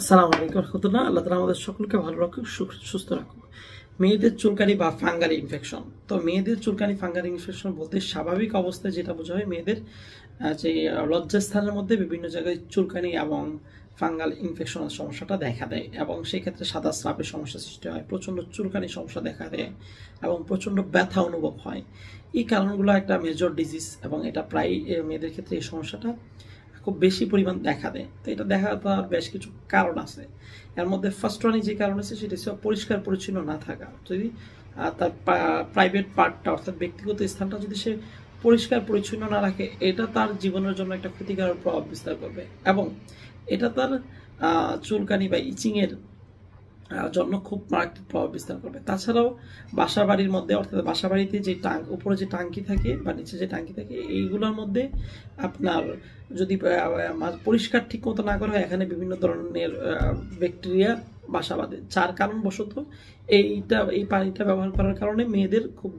আসসালামু আলাইকুম রহমতুল্লাহ আল্লাহ তালা আমাদের সকলকে ভালো রাখুক সুস্থ রাখুক মেয়েদের চুলকানি বা ফাঙ্গাল ইনফেকশন তো মেয়েদের চুলকানি ফাঙ্গাল ইনফেকশন বলতে স্বাভাবিক অবস্থায় যেটা বোঝা হয় মেয়েদের যে লজ্জাস্থানের মধ্যে বিভিন্ন জায়গায় চুলকানি এবং ফাঙ্গাল ইনফেকশন সমস্যাটা দেখা দেয় এবং সেই ক্ষেত্রে সাদা স্রাপের সমস্যা সৃষ্টি হয় প্রচণ্ড চুলকানি সমস্যা দেখা দেয় এবং প্রচণ্ড ব্যথা অনুভব হয় এই কারণগুলো একটা মেজর ডিজিজ এবং এটা প্রায় মেয়েদের ক্ষেত্রে এই সমস্যাটা খুব বেশি পরিমাণ দেখা দেয় তো এটা দেখা পাওয়ার বেশ কিছু কারণ আছে এর মধ্যে ফার্স্ট ওয়ানে যে কারণ আছে সেটা হচ্ছে পরিষ্কার পরিচ্ছন্ন না থাকা যদি তার প্রাইভেট পার্টটা অর্থাৎ ব্যক্তিগত স্থানটা যদি সে পরিষ্কার পরিচ্ছন্ন না রাখে এটা তার জীবনের জন্য একটা ক্ষতিকারক প্রভাব বিস্তার করবে এবং এটা তার চুলকানি বা ইচিংয়ের জন্য খুব মারাত্মক প্রভাব বিস্তার করবে তাছাড়াও বাসা বাড়ির মধ্যে অর্থাৎ বাসা বাড়িতে যে টাং উপরে যে টাঙ্কি থাকে বা নিচে যে টাঙ্কি থাকে এইগুলোর মধ্যে আপনার যদি পরিষ্কার ঠিক মতো না করা হয় এখানে বিভিন্ন ধরনের ব্যাকটেরিয়া বাসা বাঁধে যার কারণবশত এইটা এই পানিটা ব্যবহার করার কারণে মেয়েদের খুব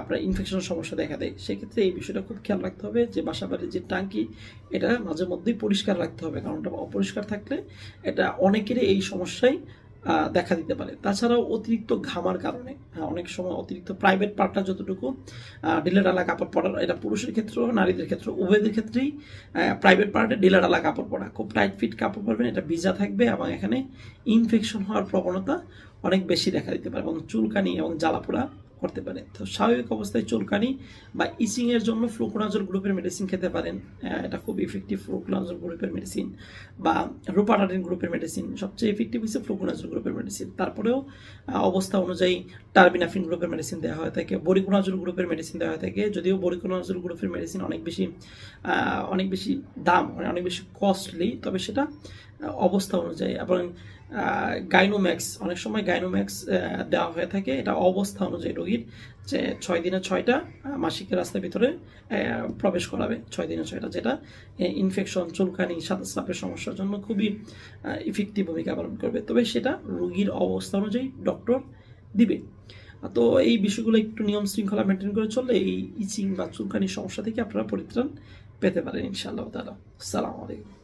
আপনার ইনফেকশনের সমস্যা দেখা দেয় সেক্ষেত্রে এই বিষয়টা খুব খেয়াল রাখতে হবে যে বাসা বাড়ির যে টাঙ্কি এটা মাঝে মধ্যেই পরিষ্কার রাখতে হবে কারণ এটা অপরিষ্কার থাকলে এটা অনেকেরই এই সমস্যায় দেখা দিতে পারে তাছাড়াও অতিরিক্ত ঘামার কারণে হ্যাঁ, অনেক সময় অতিরিক্ত প্রাইভেট পার্টটা যতটুকু ডিলার ডালা কাপড় পরার এটা পুরুষের ক্ষেত্রেও নারীদের ক্ষেত্রেও উভয়দের ক্ষেত্রেই প্রাইভেট পার্টে ডিলার ডালা কাপড় পরা খুব টাইট ফিট কাপড় পরবেন এটা ভিজা থাকবে এবং এখানে ইনফেকশন হওয়ার প্রবণতা অনেক বেশি দেখা দিতে পারে এবং চুলকানি এবং জ্বালাপোড়া করতে পারে তো স্বাভাবিক অবস্থায় চুলকানি বা ইচিংয়ের জন্য ফ্লুকোনাজল গ্রুপের মেডিসিন খেতে পারেন এটা খুব ইফেক্টিভ ফ্লুকোনাজল গ্রুপের মেডিসিন বা রোপাটাডিন গ্রুপের মেডিসিন সবচেয়ে ইফেক্টিভ হচ্ছে ফ্লুকোনাজল গ্রুপের মেডিসিন তারপরেও অবস্থা অনুযায়ী টার্বিনাফিন গ্রুপের মেডিসিন দেওয়া হয়ে থাকে বরিকোনাজল গ্রুপের মেডিসিন দেওয়া হয়ে থাকে যদিও বরিকোনাজল গ্রুপের মেডিসিন অনেক বেশি অনেক বেশি দাম মানে অনেক বেশি কস্টলি তবে সেটা অবস্থা অনুযায়ী এবং গাইনোম্যাক্স অনেক সময় গাইনোম্যাক্স দেওয়া হয়ে থাকে এটা অবস্থা অনুযায়ী রোগীর যে ছয় দিনে ছয়টা মাসিকের রাস্তার ভিতরে প্রবেশ করাবে ছয় দিনে ছয়টা যেটা ইনফেকশন চুলকানি সাতাশ সাপের সমস্যার জন্য খুবই ইফেক্টিভ ভূমিকা পালন করবে তবে সেটা রোগীর অবস্থা অনুযায়ী ডক্টর দিবে তো এই বিষয়গুলো একটু নিয়ম শৃঙ্খলা মেনটেন করে চললে এই ইচিং বা চুলকানির সমস্যা থেকে আপনারা পরিত্রাণ পেতে পারেন ইনশাআল্লাহ তালা সালাম আলাইকুম